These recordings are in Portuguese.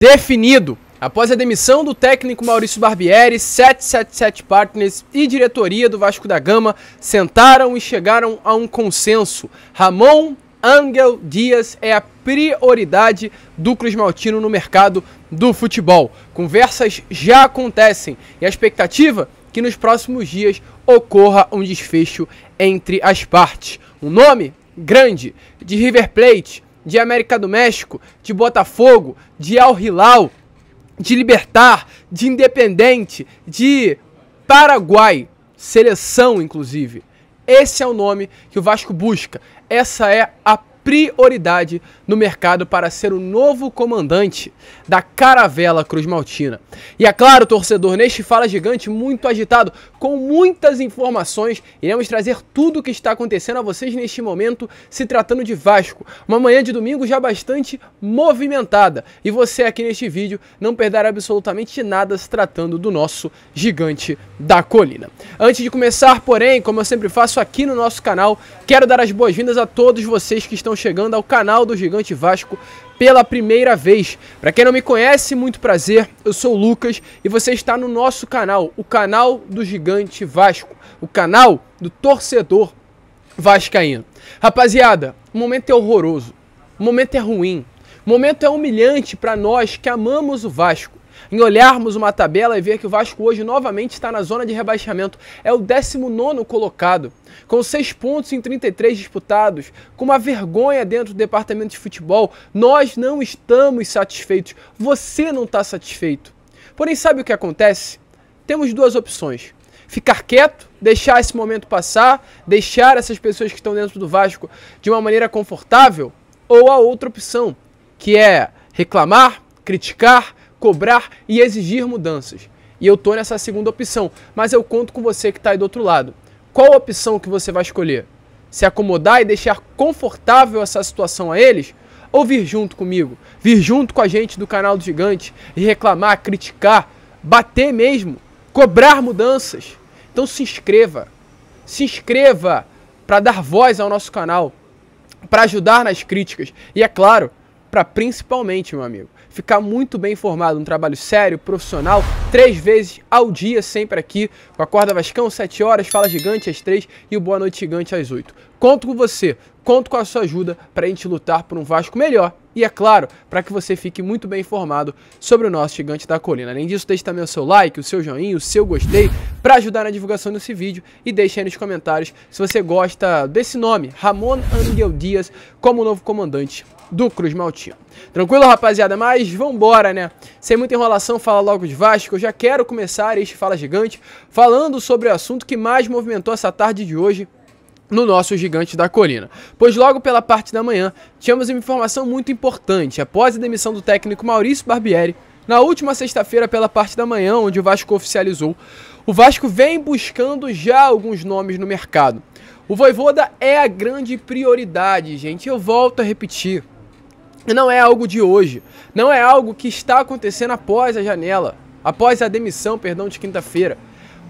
definido. Após a demissão do técnico Maurício Barbieri, 777 Partners e diretoria do Vasco da Gama sentaram e chegaram a um consenso. Ramon Angel Dias é a prioridade do Cruz Maltino no mercado do futebol. Conversas já acontecem e a expectativa é que nos próximos dias ocorra um desfecho entre as partes. Um nome grande de River Plate, de América do México, de Botafogo, de Al Hilal, de Libertar, de Independente, de Paraguai, seleção inclusive. Esse é o nome que o Vasco busca. Essa é a prioridade no mercado para ser o novo comandante da caravela Cruz Maltina. E é claro, torcedor, neste Fala Gigante muito agitado, com muitas informações, iremos trazer tudo o que está acontecendo a vocês neste momento, se tratando de Vasco. Uma manhã de domingo já bastante movimentada. E você aqui neste vídeo não perderá absolutamente nada se tratando do nosso gigante da colina. Antes de começar, porém, como eu sempre faço aqui no nosso canal, quero dar as boas-vindas a todos vocês que estão chegando ao canal do Gigante Vasco pela primeira vez. Para quem não me conhece, muito prazer. Eu sou o Lucas e você está no nosso canal, o canal do Gigante Vasco, o canal do torcedor vascaíno. Rapaziada, o momento é horroroso. O momento é ruim. O momento é humilhante para nós que amamos o Vasco. Em olharmos uma tabela e ver que o Vasco hoje novamente está na zona de rebaixamento, é o 19 colocado, com 6 pontos em 33 disputados, com uma vergonha dentro do departamento de futebol. Nós não estamos satisfeitos, você não está satisfeito. Porém, sabe o que acontece? Temos duas opções ficar quieto, deixar esse momento passar, deixar essas pessoas que estão dentro do Vasco de uma maneira confortável, ou a outra opção, que é reclamar, criticar, cobrar e exigir mudanças. E eu estou nessa segunda opção, mas eu conto com você que está aí do outro lado. Qual a opção que você vai escolher? Se acomodar e deixar confortável essa situação a eles? Ou vir junto comigo, vir junto com a gente do canal do Gigante e reclamar, criticar, bater mesmo, cobrar mudanças? Então se inscreva, se inscreva para dar voz ao nosso canal, para ajudar nas críticas. E é claro, para principalmente, meu amigo, ficar muito bem informado, um trabalho sério, profissional, três vezes ao dia, sempre aqui, com a Corda Vascão, 7 horas, Fala Gigante às 3 e o Boa Noite Gigante às 8. Conto com você, conto com a sua ajuda para a gente lutar por um Vasco melhor e, é claro, para que você fique muito bem informado sobre o nosso Gigante da Colina. Além disso, deixe também o seu like, o seu joinha, o seu gostei para ajudar na divulgação desse vídeo e deixe aí nos comentários se você gosta desse nome, Ramon Angel Dias, como novo comandante do Cruz Maltinho. Tranquilo, rapaziada? Mas vambora, né? Sem muita enrolação, fala logo de Vasco. Eu já quero começar este Fala Gigante falando sobre o assunto que mais movimentou essa tarde de hoje no nosso gigante da colina. Pois logo pela parte da manhã, tínhamos uma informação muito importante. Após a demissão do técnico Maurício Barbieri, na última sexta-feira pela parte da manhã, onde o Vasco oficializou, o Vasco vem buscando já alguns nomes no mercado. O Voivoda é a grande prioridade, gente. Eu volto a repetir. Não é algo de hoje. Não é algo que está acontecendo após a janela, após a demissão, perdão, de quinta-feira.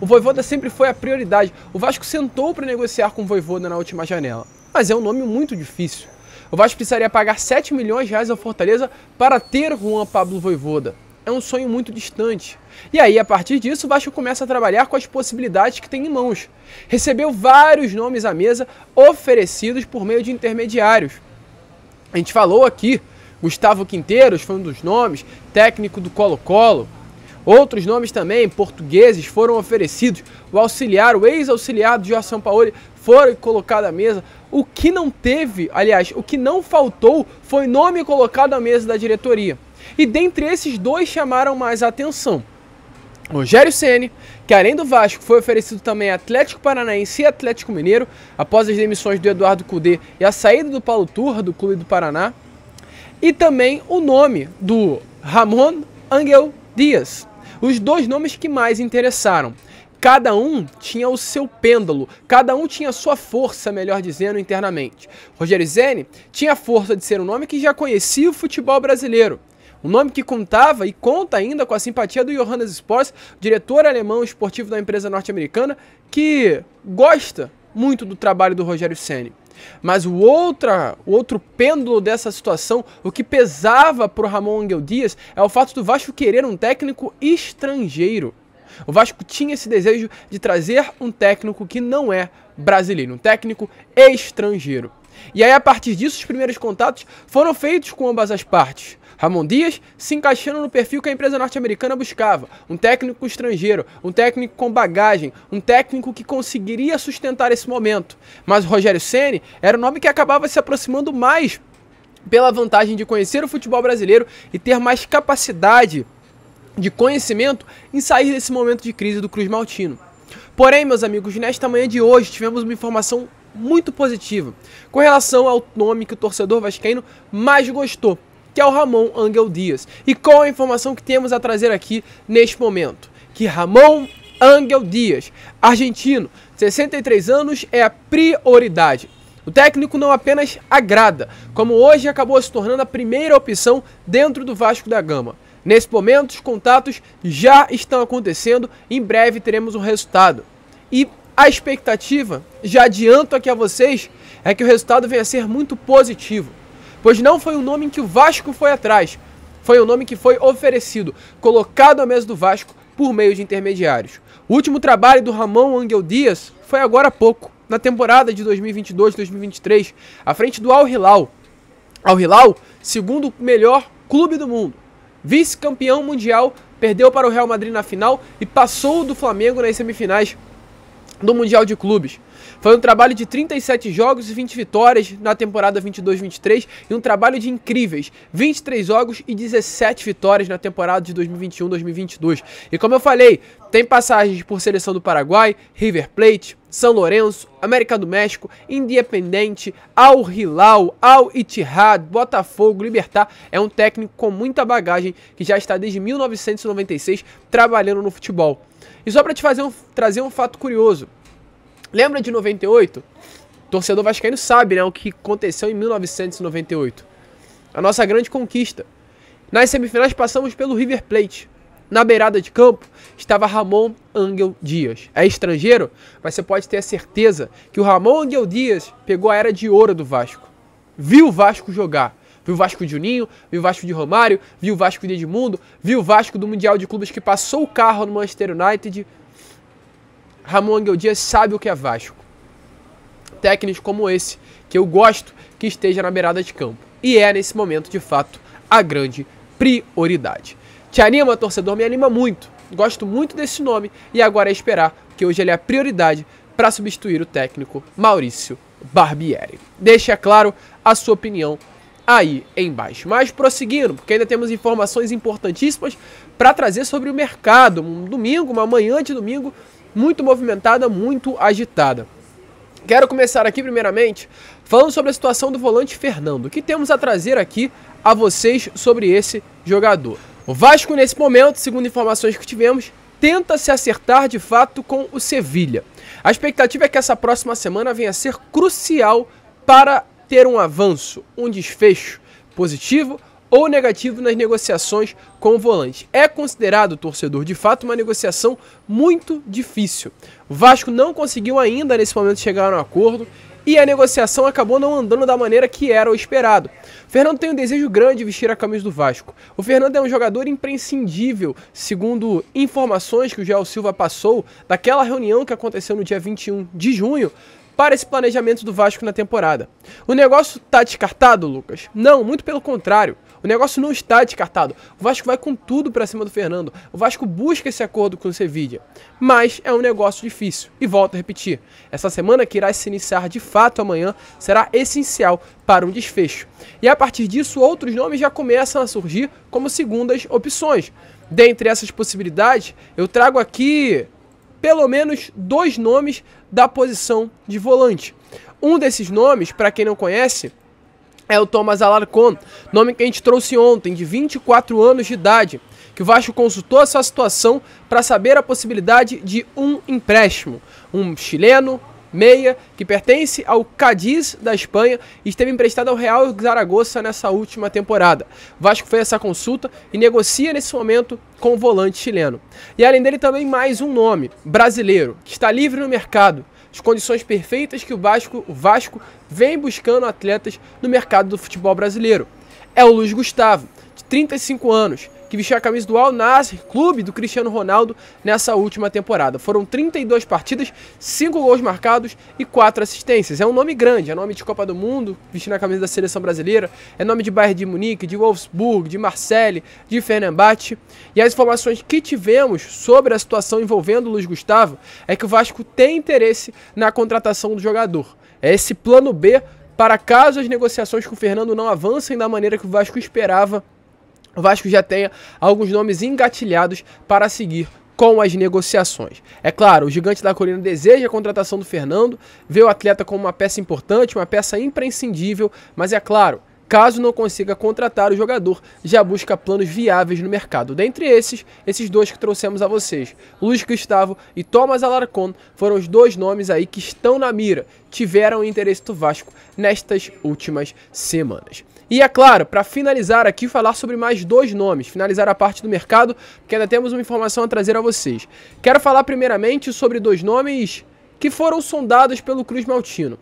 O Voivoda sempre foi a prioridade. O Vasco sentou para negociar com o Voivoda na última janela, mas é um nome muito difícil. O Vasco precisaria pagar 7 milhões de reais ao Fortaleza para ter Juan Pablo Voivoda. É um sonho muito distante. E aí, a partir disso, o Vasco começa a trabalhar com as possibilidades que tem em mãos. Recebeu vários nomes à mesa oferecidos por meio de intermediários. A gente falou aqui, Gustavo Quinteiros foi um dos nomes, técnico do Colo-Colo. Outros nomes também portugueses foram oferecidos. O auxiliar, o ex-auxiliar de Jorge Sampaoli foi colocado à mesa. O que não teve, aliás, o que não faltou foi nome colocado à mesa da diretoria. E dentre esses dois chamaram mais atenção. Rogério Ceni, que além do Vasco foi oferecido também Atlético Paranaense e Atlético Mineiro, após as demissões do Eduardo Cudê e a saída do Paulo Turra do Clube do Paraná, e também o nome do Ramon Angel Dias, os dois nomes que mais interessaram. Cada um tinha o seu pêndulo, cada um tinha a sua força, melhor dizendo, internamente. Roger Zene tinha a força de ser um nome que já conhecia o futebol brasileiro. Um nome que contava e conta ainda com a simpatia do Johannes Sports, diretor alemão esportivo da empresa norte-americana, que gosta muito do trabalho do Rogério Ceni. Mas o, outra, o outro pêndulo dessa situação, o que pesava para o Ramon Angel Dias, é o fato do Vasco querer um técnico estrangeiro. O Vasco tinha esse desejo de trazer um técnico que não é brasileiro, um técnico estrangeiro. E aí, a partir disso, os primeiros contatos foram feitos com ambas as partes. Ramon Dias se encaixando no perfil que a empresa norte-americana buscava: um técnico estrangeiro, um técnico com bagagem, um técnico que conseguiria sustentar esse momento. Mas o Rogério Ceni era o nome que acabava se aproximando mais pela vantagem de conhecer o futebol brasileiro e ter mais capacidade de conhecimento em sair desse momento de crise do Cruz Maltino. Porém, meus amigos, nesta manhã de hoje tivemos uma informação muito positiva com relação ao nome que o torcedor vascaíno mais gostou, que é o Ramon Angel Dias. E qual a informação que temos a trazer aqui neste momento? Que Ramon Angel Dias, argentino, 63 anos, é a prioridade. O técnico não apenas agrada, como hoje acabou se tornando a primeira opção dentro do Vasco da Gama. Nesse momento, os contatos já estão acontecendo, em breve teremos um resultado. E a expectativa, já adianto aqui a vocês, é que o resultado venha a ser muito positivo pois não foi o nome em que o Vasco foi atrás, foi o nome que foi oferecido, colocado à mesa do Vasco por meio de intermediários. O último trabalho do Ramon Angel Dias foi agora há pouco, na temporada de 2022-2023, à frente do Al Hilal. Al Hilal, segundo melhor clube do mundo, vice-campeão mundial, perdeu para o Real Madrid na final e passou do Flamengo nas semifinais do Mundial de Clubes. Foi um trabalho de 37 jogos e 20 vitórias na temporada 22-23 e um trabalho de incríveis 23 jogos e 17 vitórias na temporada de 2021-2022. E como eu falei, tem passagens por seleção do Paraguai, River Plate, São Lourenço, América do México, Independente, Al Hilal, Al Ittihad, Botafogo, Libertar. É um técnico com muita bagagem que já está desde 1996 trabalhando no futebol. E só para te fazer um, trazer um fato curioso, Lembra de 98? torcedor vascaíno sabe, né, o que aconteceu em 1998. A nossa grande conquista. Nas semifinais passamos pelo River Plate. Na beirada de campo estava Ramon Angel Dias. É estrangeiro, mas você pode ter a certeza que o Ramon Angel Dias pegou a era de ouro do Vasco. Viu o Vasco jogar. Viu o Vasco de Juninho, viu o Vasco de Romário, viu o Vasco de Edmundo, viu o Vasco do Mundial de Clubes que passou o carro no Manchester United, Ramon Angel Dias sabe o que é Vasco. Técnicos como esse, que eu gosto que esteja na beirada de campo. E é, nesse momento, de fato, a grande prioridade. Te anima, torcedor? Me anima muito. Gosto muito desse nome e agora é esperar, que hoje ele é a prioridade para substituir o técnico Maurício Barbieri. Deixa é claro a sua opinião aí embaixo. Mas prosseguindo, porque ainda temos informações importantíssimas para trazer sobre o mercado. Um domingo, uma manhã de domingo, muito movimentada, muito agitada. Quero começar aqui primeiramente falando sobre a situação do volante Fernando. O que temos a trazer aqui a vocês sobre esse jogador? O Vasco, nesse momento, segundo informações que tivemos, tenta se acertar de fato com o Sevilha. A expectativa é que essa próxima semana venha a ser crucial para ter um avanço, um desfecho positivo ou negativo nas negociações com o volante. É considerado, torcedor, de fato, uma negociação muito difícil. O Vasco não conseguiu ainda, nesse momento, chegar a um acordo e a negociação acabou não andando da maneira que era o esperado. Fernando tem um desejo grande de vestir a camisa do Vasco. O Fernando é um jogador imprescindível, segundo informações que o Joel Silva passou daquela reunião que aconteceu no dia 21 de junho para esse planejamento do Vasco na temporada. O negócio está descartado, Lucas? Não, muito pelo contrário. O negócio não está descartado. O Vasco vai com tudo para cima do Fernando. O Vasco busca esse acordo com o Sevilla. Mas é um negócio difícil. E volto a repetir: essa semana que irá se iniciar de fato amanhã será essencial para um desfecho. E a partir disso, outros nomes já começam a surgir como segundas opções. Dentre essas possibilidades, eu trago aqui pelo menos dois nomes da posição de volante. Um desses nomes, para quem não conhece, é o Thomas Alarcon, nome que a gente trouxe ontem, de 24 anos de idade, que o Vasco consultou a sua situação para saber a possibilidade de um empréstimo. Um chileno, meia, que pertence ao Cadiz da Espanha e esteve emprestado ao Real Zaragoza nessa última temporada. Vasco fez essa consulta e negocia nesse momento com o volante chileno. E além dele também mais um nome, brasileiro, que está livre no mercado. As condições perfeitas que o Vasco, o Vasco vem buscando atletas no mercado do futebol brasileiro. É o Luiz Gustavo, de 35 anos, que vestiu a camisa do Al Nassr, clube do Cristiano Ronaldo, nessa última temporada. Foram 32 partidas, 5 gols marcados e 4 assistências. É um nome grande, é nome de Copa do Mundo, vestindo a camisa da seleção brasileira, é nome de Bayern de Munique, de Wolfsburg, de Marseille, de Fenerbahçe. E as informações que tivemos sobre a situação envolvendo o Luiz Gustavo é que o Vasco tem interesse na contratação do jogador. É esse plano B para caso as negociações com o Fernando não avancem da maneira que o Vasco esperava o Vasco já tenha alguns nomes engatilhados para seguir com as negociações. É claro, o gigante da colina deseja a contratação do Fernando, vê o atleta como uma peça importante, uma peça imprescindível, mas é claro, caso não consiga contratar o jogador, já busca planos viáveis no mercado. Dentre esses, esses dois que trouxemos a vocês, Luiz Gustavo e Thomas Alarcon, foram os dois nomes aí que estão na mira, tiveram interesse do Vasco nestas últimas semanas. E é claro, para finalizar aqui, falar sobre mais dois nomes, finalizar a parte do mercado, porque ainda temos uma informação a trazer a vocês. Quero falar primeiramente sobre dois nomes que foram sondados pelo Cruz Maltino.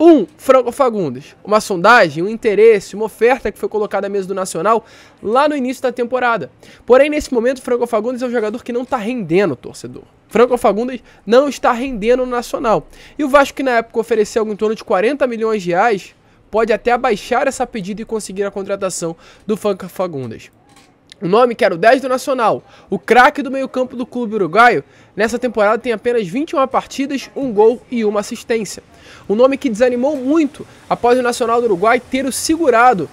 Um, Franco Fagundes. Uma sondagem, um interesse, uma oferta que foi colocada à mesa do Nacional lá no início da temporada. Porém, nesse momento, Franco Fagundes é um jogador que não está rendendo o torcedor. Franco Fagundes não está rendendo no Nacional. E o Vasco, que na época ofereceu algo em torno de 40 milhões de reais, pode até abaixar essa pedida e conseguir a contratação do Fanca Fagundes. O nome que era o 10 do Nacional, o craque do meio-campo do clube uruguaio, nessa temporada tem apenas 21 partidas, um gol e uma assistência. Um nome que desanimou muito após o Nacional do Uruguai ter o segurado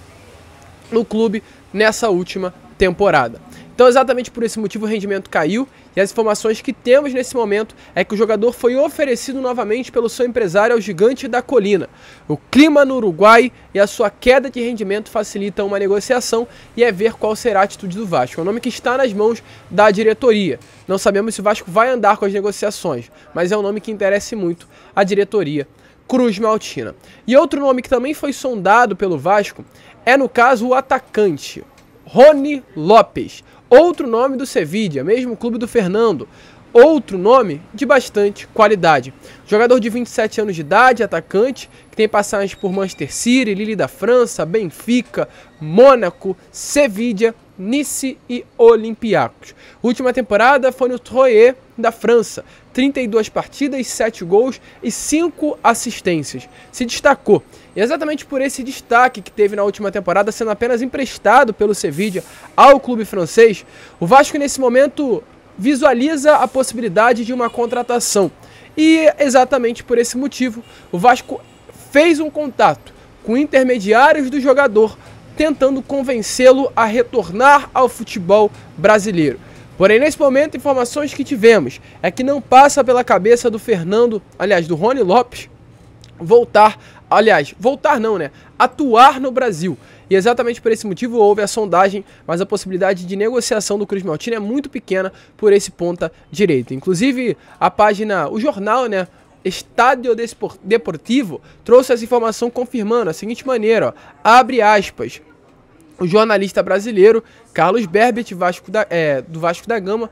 no clube nessa última temporada. Então, exatamente por esse motivo, o rendimento caiu e as informações que temos nesse momento é que o jogador foi oferecido novamente pelo seu empresário ao gigante da colina. O clima no Uruguai e a sua queda de rendimento facilitam uma negociação e é ver qual será a atitude do Vasco. É um nome que está nas mãos da diretoria. Não sabemos se o Vasco vai andar com as negociações, mas é um nome que interessa muito a diretoria Cruz Maltina. E outro nome que também foi sondado pelo Vasco é, no caso, o atacante, Rony Lopes. Outro nome do Sevilla, mesmo clube do Fernando. Outro nome de bastante qualidade. Jogador de 27 anos de idade, atacante, que tem passagens por Manchester City, Lille da França, Benfica, Mônaco, Sevilla Nice e Olympiacos. Última temporada foi no Troyes, da França. 32 partidas, 7 gols e 5 assistências. Se destacou. E exatamente por esse destaque que teve na última temporada, sendo apenas emprestado pelo Sevilla ao clube francês, o Vasco nesse momento visualiza a possibilidade de uma contratação. E exatamente por esse motivo, o Vasco fez um contato com intermediários do jogador tentando convencê-lo a retornar ao futebol brasileiro. Porém, nesse momento, informações que tivemos é que não passa pela cabeça do Fernando, aliás, do Rony Lopes, voltar, aliás, voltar não, né? Atuar no Brasil. E exatamente por esse motivo houve a sondagem, mas a possibilidade de negociação do Cruz Maltino é muito pequena por esse ponta direito. Inclusive, a página, o jornal, né? Estádio Deportivo trouxe essa informação confirmando a seguinte maneira, ó, abre aspas, o jornalista brasileiro Carlos Berbet Vasco da, é, do Vasco da Gama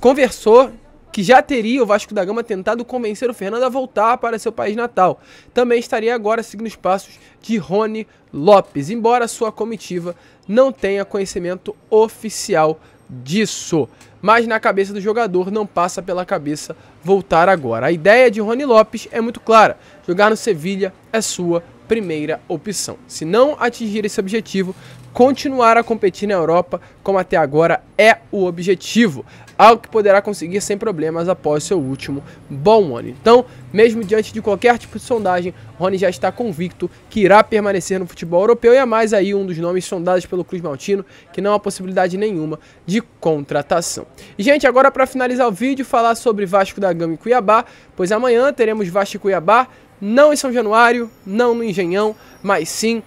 conversou que já teria o Vasco da Gama tentado convencer o Fernando a voltar para seu país natal. Também estaria agora seguindo os passos de Rony Lopes, embora sua comitiva não tenha conhecimento oficial disso. Mas na cabeça do jogador não passa pela cabeça voltar agora. A ideia de Rony Lopes é muito clara: jogar no Sevilha é sua primeira opção. Se não atingir esse objetivo, continuar a competir na Europa como até agora é o objetivo, algo que poderá conseguir sem problemas após seu último bom ano. Então, mesmo diante de qualquer tipo de sondagem, Rony já está convicto que irá permanecer no futebol europeu e é mais aí um dos nomes sondados pelo Cruz Maltino, que não há possibilidade nenhuma de contratação. E gente, agora para finalizar o vídeo, falar sobre Vasco da Gama e Cuiabá, pois amanhã teremos Vasco e Cuiabá, não em São Januário, não no Engenhão, mas sim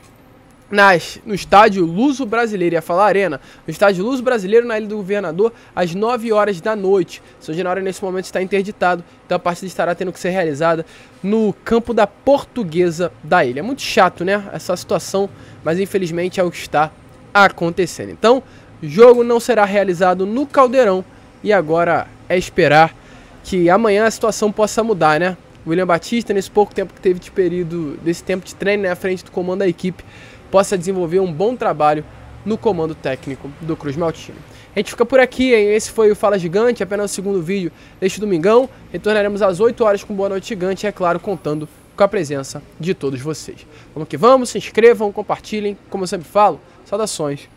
nas, no estádio Luso Brasileiro, ia falar Arena, no estádio Luso Brasileiro, na Ilha do Governador, às 9 horas da noite. São Januário, nesse momento, está interditado, então a partida estará tendo que ser realizada no campo da Portuguesa da Ilha. É muito chato, né, essa situação, mas infelizmente é o que está acontecendo. Então, jogo não será realizado no Caldeirão e agora é esperar que amanhã a situação possa mudar, né? William Batista, nesse pouco tempo que teve de período, desse tempo de treino né, à frente do comando da equipe, possa desenvolver um bom trabalho no comando técnico do Cruz Maltino. A gente fica por aqui, hein? Esse foi o Fala Gigante, apenas o segundo vídeo deste domingão. Retornaremos às 8 horas com Boa Noite Gigante, é claro, contando com a presença de todos vocês. Vamos que vamos, se inscrevam, compartilhem, como eu sempre falo, saudações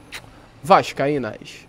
vascaínas.